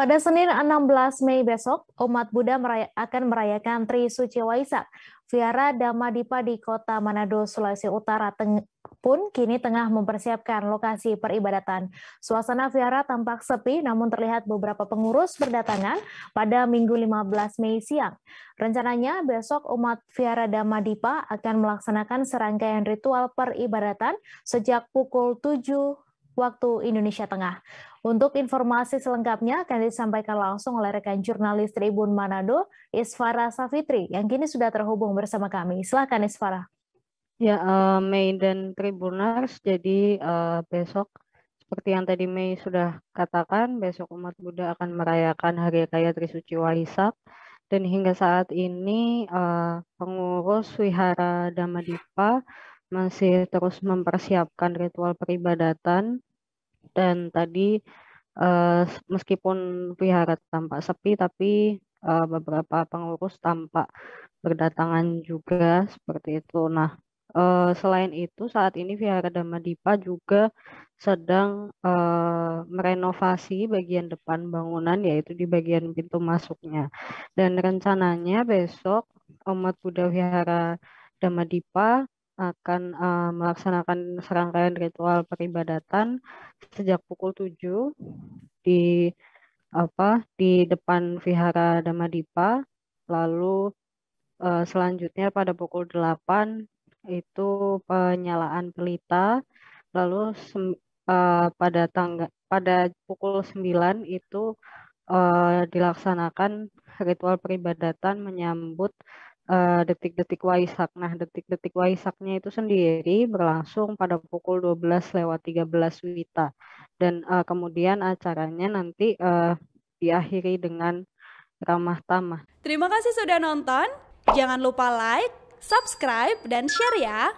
Pada Senin 16 Mei besok, umat Buddha meraya akan merayakan Tri Suci Waisak. Viara Damadipa di kota Manado, Sulawesi Utara pun kini tengah mempersiapkan lokasi peribadatan. Suasana viara tampak sepi, namun terlihat beberapa pengurus berdatangan pada Minggu 15 Mei siang. Rencananya besok umat viara Damadipa akan melaksanakan serangkaian ritual peribadatan sejak pukul 7 waktu Indonesia Tengah. Untuk informasi selengkapnya akan disampaikan langsung oleh rekan jurnalis Tribun Manado, Isfara Safitri, yang kini sudah terhubung bersama kami. Silakan Isfara. Ya, uh, Mei dan Tribunars, jadi uh, besok seperti yang tadi Mei sudah katakan, besok umat Buddha akan merayakan Hari Raya Trisuci Waisak. Dan hingga saat ini uh, pengurus Wihara Damadipa masih terus mempersiapkan ritual peribadatan dan tadi uh, meskipun vihara tampak sepi, tapi uh, beberapa pengurus tampak berdatangan juga seperti itu. Nah, uh, selain itu saat ini vihara Damadipa juga sedang uh, merenovasi bagian depan bangunan yaitu di bagian pintu masuknya. Dan rencananya besok umat Buddha vihara Damadipa akan uh, melaksanakan serangkaian ritual peribadatan sejak pukul 7 di apa di depan Vihara Damadipa lalu uh, selanjutnya pada pukul 8 itu penyalaan pelita lalu uh, pada tangga pada pukul 9 itu uh, dilaksanakan ritual peribadatan menyambut Eh, detik-detik uh, Waisak. Nah, detik-detik Waisaknya itu sendiri berlangsung pada pukul 12 lewat 13 Wita. Dan uh, kemudian acaranya nanti uh, diakhiri dengan ramah tamah. Terima kasih sudah nonton. Jangan lupa like, subscribe, dan share ya.